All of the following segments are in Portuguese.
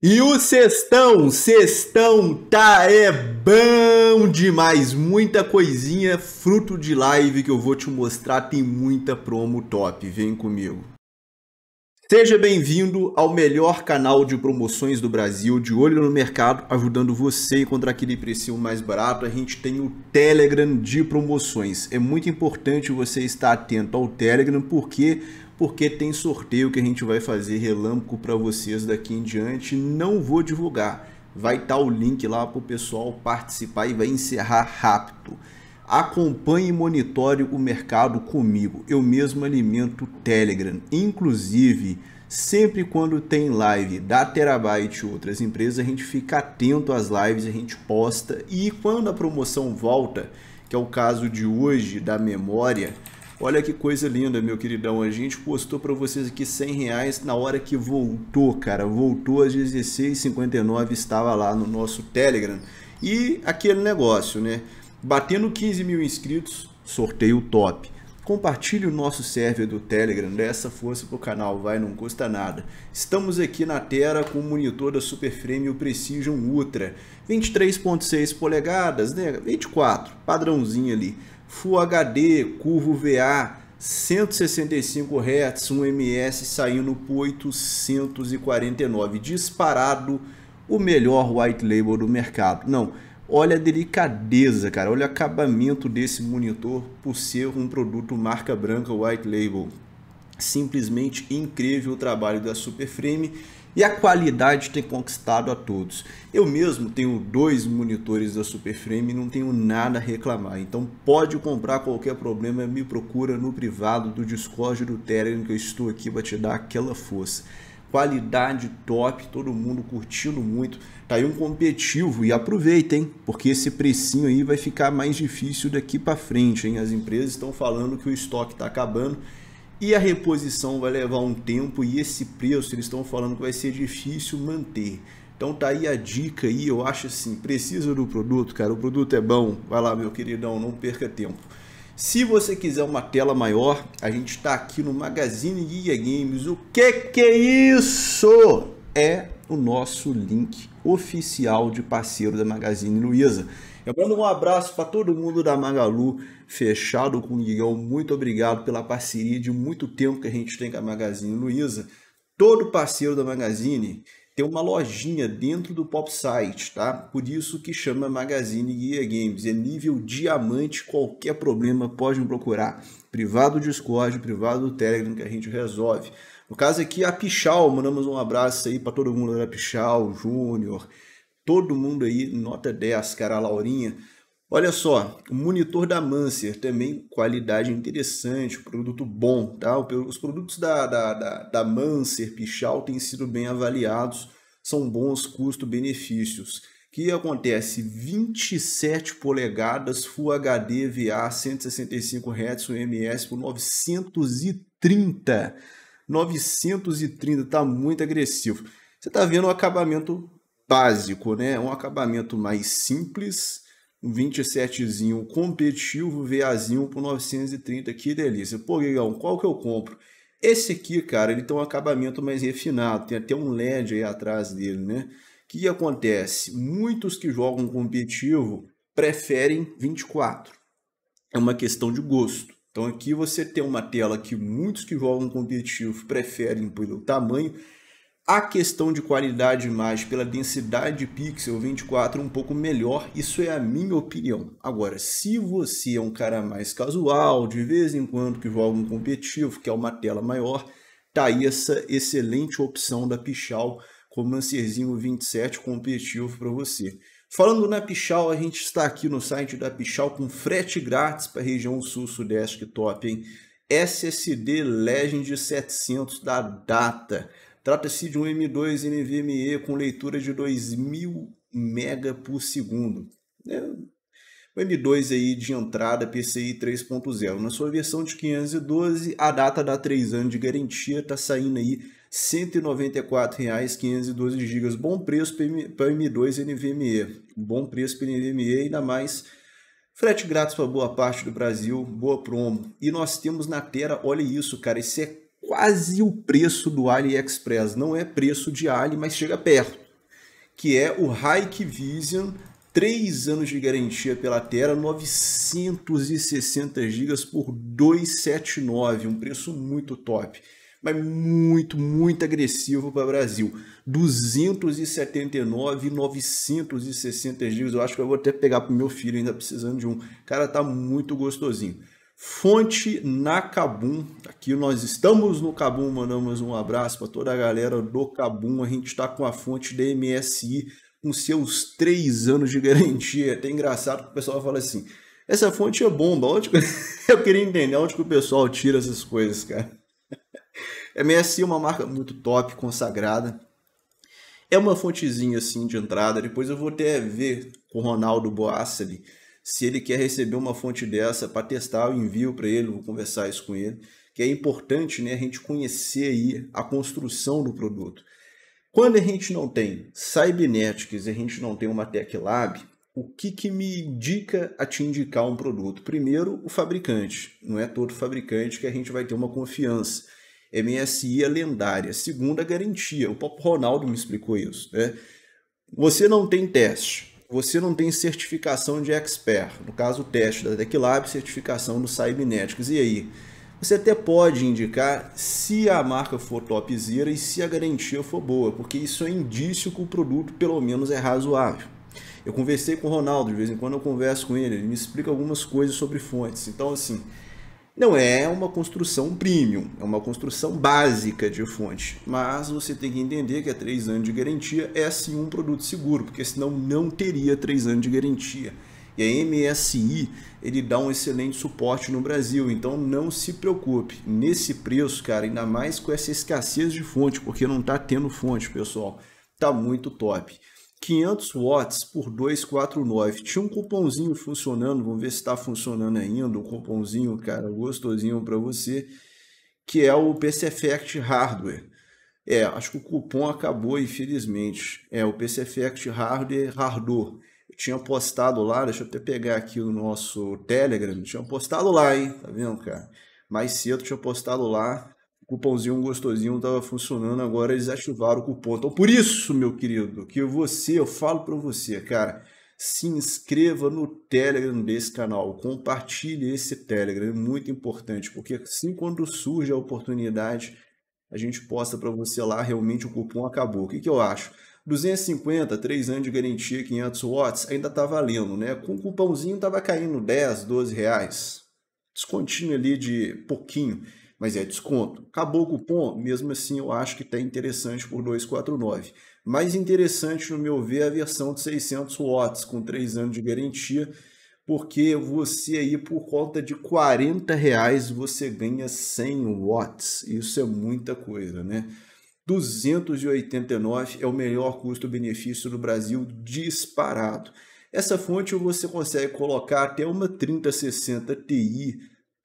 E o sextão, sextão tá é bom demais, muita coisinha fruto de live que eu vou te mostrar, tem muita promo top, vem comigo. Seja bem-vindo ao melhor canal de promoções do Brasil, de olho no mercado, ajudando você a encontrar aquele preço mais barato. A gente tem o Telegram de promoções. É muito importante você estar atento ao Telegram porque porque tem sorteio que a gente vai fazer relâmpago para vocês daqui em diante. Não vou divulgar, vai estar tá o link lá para o pessoal participar e vai encerrar rápido. Acompanhe e monitore o mercado comigo. Eu mesmo alimento o Telegram. Inclusive, sempre quando tem live da Terabyte e outras empresas, a gente fica atento às lives, a gente posta. E quando a promoção volta, que é o caso de hoje da memória, Olha que coisa linda, meu queridão. A gente postou para vocês aqui 100 reais na hora que voltou, cara. Voltou às 16h59, estava lá no nosso Telegram. E aquele negócio, né? Batendo 15 mil inscritos, sorteio top. Compartilhe o nosso server do Telegram, dessa essa força pro canal, vai, não custa nada. Estamos aqui na Terra com o monitor da Superframe Precision Ultra, 23.6 polegadas, né? 24, padrãozinho ali. Full HD, curvo VA, 165 Hz, 1 ms saindo por 849, disparado o melhor white label do mercado. Não, olha a delicadeza, cara, olha o acabamento desse monitor por ser um produto marca branca white label. Simplesmente incrível o trabalho da Superframe e a qualidade tem conquistado a todos. Eu mesmo tenho dois monitores da Superframe e não tenho nada a reclamar. Então pode comprar qualquer problema, me procura no privado do Discord do Telegram que eu estou aqui para te dar aquela força. Qualidade top, todo mundo curtindo muito. Tá aí um competitivo e aproveita, hein? Porque esse precinho aí vai ficar mais difícil daqui para frente, hein? As empresas estão falando que o estoque está acabando e a reposição vai levar um tempo e esse preço eles estão falando que vai ser difícil manter. Então tá aí a dica aí, eu acho assim, precisa do produto, cara, o produto é bom. Vai lá, meu queridão, não perca tempo. Se você quiser uma tela maior, a gente está aqui no Magazine Guia Games. O que que é isso? É o nosso link oficial de parceiro da Magazine Luiza. Eu mando um abraço para todo mundo da Magalu, fechado com o Guigão. Muito obrigado pela parceria de muito tempo que a gente tem com a Magazine Luiza. Todo parceiro da Magazine tem uma lojinha dentro do pop site, tá? Por isso que chama Magazine Guia Games. É nível diamante, qualquer problema pode me procurar. Privado do Discord, privado do Telegram que a gente resolve. No caso aqui, a Pichal, mandamos um abraço aí para todo mundo da Pichal, Júnior, todo mundo aí, nota 10, cara, a Laurinha. Olha só, o monitor da Mancer também, qualidade interessante, produto bom, tá? Os produtos da, da, da, da Mancer Pichal têm sido bem avaliados, são bons custo-benefícios. que acontece? 27 polegadas Full HD VA 165 Hz MS por 930. 930, tá muito agressivo. Você tá vendo o acabamento básico, né? Um acabamento mais simples, um 27zinho competitivo, VAzinho por 930, que delícia. Pô, Guilherme, qual que eu compro? Esse aqui, cara, ele tem um acabamento mais refinado, tem até um LED aí atrás dele, né? O que acontece? Muitos que jogam competitivo preferem 24. É uma questão de gosto. Então aqui você tem uma tela que muitos que jogam competitivo preferem pelo tamanho a questão de qualidade mais imagem pela densidade de pixel 24 um pouco melhor, isso é a minha opinião. Agora, se você é um cara mais casual, de vez em quando que joga um competitivo, que é uma tela maior, tá aí essa excelente opção da Pichal com Romancerzinho 27 competitivo para você. Falando na Pichal, a gente está aqui no site da Pichal com frete grátis para a região sul-sudeste top, hein? SSD Legend 700 da Data. Trata-se de um M2 NVMe com leitura de 2000 mega por segundo. É o M2 aí de entrada PCI 3.0. Na sua versão de 512, a data dá 3 anos de garantia, está saindo aí R$ 194,512 GB. Bom preço para M2 NVMe. Bom preço para NVMe, ainda mais frete grátis para boa parte do Brasil, boa promo. E nós temos na Terra, olha isso, cara, esse é quase o preço do AliExpress. Não é preço de Ali, mas chega perto. Que é o Hike Vision, 3 anos de garantia pela Terra, 960 GB por 279, um preço muito top. Mas muito, muito agressivo para o Brasil. 279, 960 GB. Eu acho que eu vou até pegar para o meu filho, ainda precisando de um. Cara, tá muito gostosinho. Fonte na Cabum. Aqui nós estamos no Cabum, mandamos um abraço para toda a galera do Cabum. A gente está com a fonte da MSI com seus três anos de garantia. É até engraçado que o pessoal fala assim: essa fonte é bomba. Onde... Eu queria entender onde que o pessoal tira essas coisas, cara. MSI é uma marca muito top, consagrada. É uma fontezinha assim de entrada. Depois eu vou até ver com o Ronaldo Boassali se ele quer receber uma fonte dessa para testar, eu envio para ele, vou conversar isso com ele, que é importante né, a gente conhecer aí a construção do produto. Quando a gente não tem Cybernetics e a gente não tem uma Tech Lab, o que, que me indica a te indicar um produto? Primeiro, o fabricante. Não é todo fabricante que a gente vai ter uma confiança. MSI é lendária. Segunda, a garantia. O Ronaldo me explicou isso. Né? Você não tem teste você não tem certificação de expert, no caso o teste da TechLab, certificação do Cybernetics. E aí? Você até pode indicar se a marca for topzera e se a garantia for boa, porque isso é indício que o produto pelo menos é razoável. Eu conversei com o Ronaldo, de vez em quando eu converso com ele, ele me explica algumas coisas sobre fontes. Então, assim, não é uma construção premium, é uma construção básica de fonte. Mas você tem que entender que a é 3 anos de garantia é sim um produto seguro, porque senão não teria 3 anos de garantia. E a MSI ele dá um excelente suporte no Brasil, então não se preocupe. Nesse preço, cara, ainda mais com essa escassez de fonte, porque não está tendo fonte, pessoal. Tá muito top. 500 watts por 249. Tinha um cupomzinho funcionando, vamos ver se está funcionando ainda, um cupomzinho, cara, gostosinho para você, que é o PC Effect Hardware. É, acho que o cupom acabou, infelizmente. É, o PC Effect Hardware Hardware. Eu tinha postado lá, deixa eu até pegar aqui o nosso Telegram, tinha postado lá, hein? Tá vendo, cara? Mais cedo tinha postado lá, cupomzinho gostosinho estava funcionando, agora eles ativaram o cupom. Então, por isso, meu querido, que você, eu falo para você, cara, se inscreva no Telegram desse canal, compartilhe esse Telegram, é muito importante, porque assim quando surge a oportunidade, a gente posta para você lá, realmente o cupom acabou. O que, que eu acho? 250, 3 anos de garantia, 500 watts, ainda está valendo, né? Com o cupomzinho estava caindo 10, 12 reais. Descontinho ali de pouquinho mas é desconto. Acabou o cupom, mesmo assim eu acho que está interessante por 249. Mais interessante, no meu ver, é a versão de 600 watts com 3 anos de garantia, porque você aí por conta de 40 reais você ganha 100 watts. Isso é muita coisa, né? 289 é o melhor custo-benefício do Brasil disparado. Essa fonte você consegue colocar até uma 3060 Ti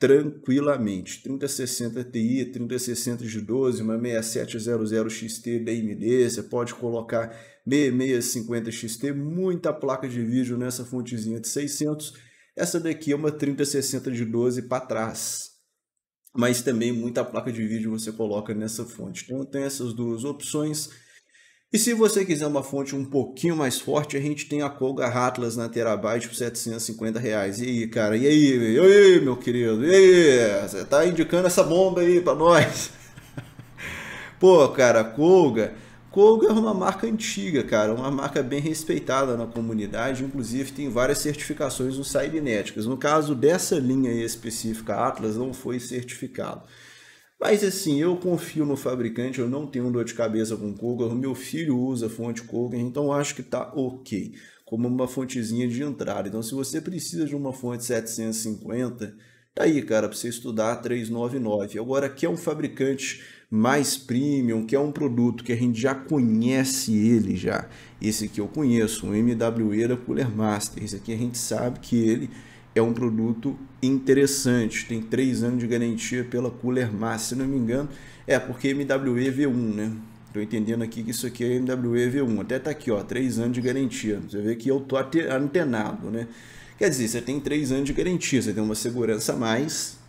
tranquilamente. 3060 Ti, 3060 de 12, uma 6700 XT da AMD, você pode colocar 6650 XT, muita placa de vídeo nessa fontezinha de 600. Essa daqui é uma 3060 de 12 para trás, mas também muita placa de vídeo você coloca nessa fonte. Então tem essas duas opções. E se você quiser uma fonte um pouquinho mais forte, a gente tem a Colga Atlas na Terabyte por 750 reais. E aí, cara, e aí, e aí meu querido? E aí, você tá indicando essa bomba aí para nós? Pô, cara, Colga... Colga é uma marca antiga, cara, uma marca bem respeitada na comunidade, inclusive tem várias certificações no Cybernetics. No caso dessa linha específica, Atlas não foi certificado. Mas assim, eu confio no fabricante, eu não tenho dor de cabeça com Koga, o meu filho usa fonte Koga, então acho que está ok, como uma fontezinha de entrada. Então se você precisa de uma fonte 750, tá aí, cara, pra você estudar 399. Agora, quer é um fabricante mais premium, que é um produto que a gente já conhece ele já. Esse aqui eu conheço, um MWE da Cooler Master. Esse aqui a gente sabe que ele é um produto interessante, tem três anos de garantia pela Cooler Mass, se não me engano, é porque MWE V1, né? Estou entendendo aqui que isso aqui é MWE V1, até tá aqui, ó, três anos de garantia. Você vê que eu tô antenado, né? Quer dizer, você tem três anos de garantia, você tem uma segurança a mais,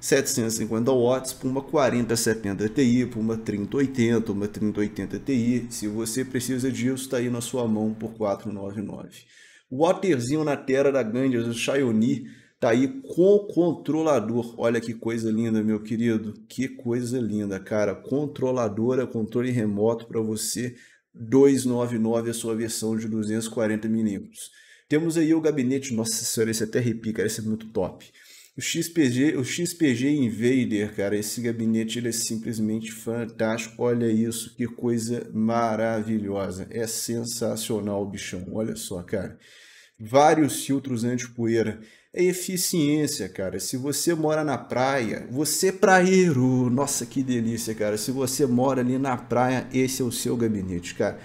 750 watts para uma 4070 Ti, para uma 3080, uma 3080 Ti. Se você precisa disso, está aí na sua mão por 499. Waterzinho na Terra da Gandhi, o Xiaomi tá aí com controlador. Olha que coisa linda, meu querido. Que coisa linda, cara. Controladora, controle remoto para você. 299 a sua versão de 240 milímetros. Temos aí o gabinete, nossa senhora, esse até repica, cara, esse é muito top. O XPG, o XPG Invader, cara, esse gabinete ele é simplesmente fantástico. Olha isso, que coisa maravilhosa. É sensacional, bichão. Olha só, cara. Vários filtros anti-poeira. É eficiência, cara. Se você mora na praia, você é praeiro. Nossa, que delícia, cara. Se você mora ali na praia, esse é o seu gabinete, cara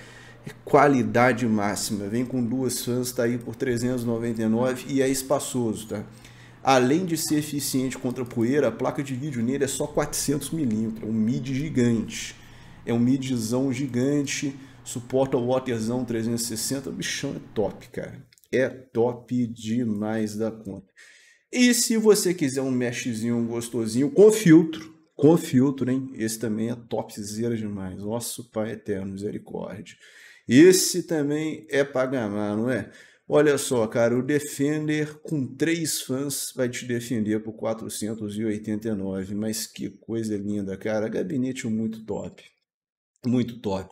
é qualidade máxima. Vem com duas fãs, tá aí por 399 e é espaçoso, tá? Além de ser eficiente contra poeira, a placa de vídeo nele é só 400mm, é um MIDI gigante. É um MIDIzão gigante, suporta o Waterzão 360, o bichão é top, cara. É top demais da conta. E se você quiser um meshzinho gostosinho, com filtro, com filtro, hein? Esse também é topzera demais. Nosso Pai Eterno, misericórdia. Esse também é pagamar, não é? Olha só, cara, o Defender com três fãs vai te defender por 489, mas que coisa linda, cara. Gabinete muito top, muito top.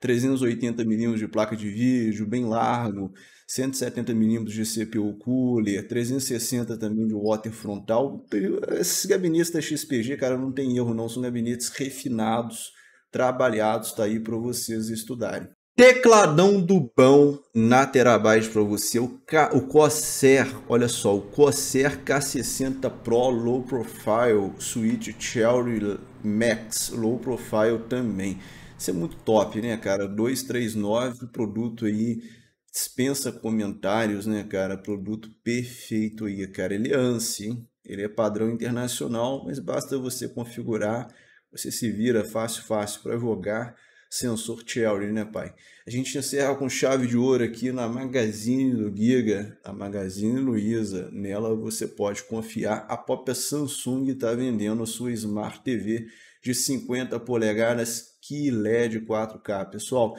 380 mm de placa de vídeo, bem largo, 170 mm de CPU cooler, 360 também de water frontal. Esses gabinetes da XPG, cara, não tem erro não, são gabinetes refinados, trabalhados, tá aí para vocês estudarem. Tecladão do bom na Terabyte para você, o, K, o Corsair, olha só, o Corsair K60 Pro Low Profile suite Cherry Max Low Profile também. Isso é muito top, né, cara? 239, produto aí, dispensa comentários, né, cara? Produto perfeito aí, cara. Ele é ANSI, ele é padrão internacional, mas basta você configurar, você se vira fácil, fácil para jogar sensor Theory, né, pai? A gente encerra com chave de ouro aqui na Magazine do Giga, a Magazine Luiza. Nela você pode confiar. A própria Samsung está vendendo a sua Smart TV de 50 polegadas que LED 4K. Pessoal,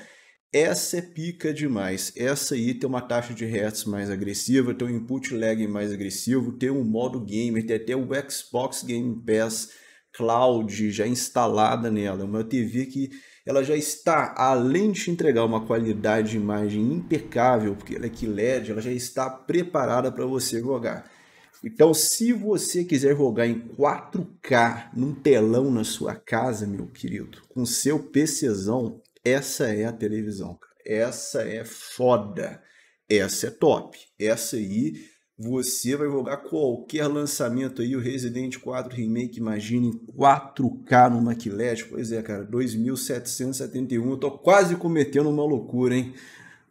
essa é pica demais. Essa aí tem uma taxa de hertz mais agressiva, tem um input lag mais agressivo, tem um modo gamer, tem até o Xbox Game Pass Cloud já instalada nela. Uma TV que ela já está, além de te entregar uma qualidade de imagem impecável, porque ela é que LED, ela já está preparada para você jogar. Então, se você quiser jogar em 4K num telão na sua casa, meu querido, com seu PCzão, essa é a televisão, cara. Essa é foda. Essa é top. Essa aí você vai jogar qualquer lançamento aí, o Resident 4 Remake, imagine 4K no Maquilete. Pois é, cara, 2.771, eu tô quase cometendo uma loucura, hein?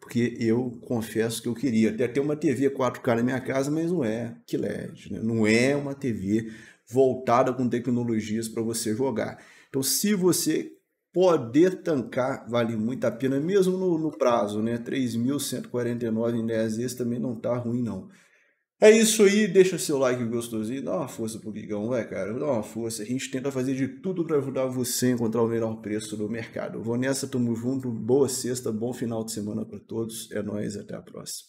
Porque eu confesso que eu queria até ter uma TV 4K na minha casa, mas não é QLED, né? não é uma TV voltada com tecnologias para você jogar. Então, se você poder tancar vale muito a pena, mesmo no, no prazo, né? 3.149 em 10 vezes também não tá ruim, não. É isso aí, deixa seu like gostosinho, dá uma força pro Gigão, vai cara, dá uma força. A gente tenta fazer de tudo para ajudar você a encontrar o melhor preço do mercado. Vou nessa, tamo junto, boa sexta, bom final de semana para todos, é nóis, até a próxima.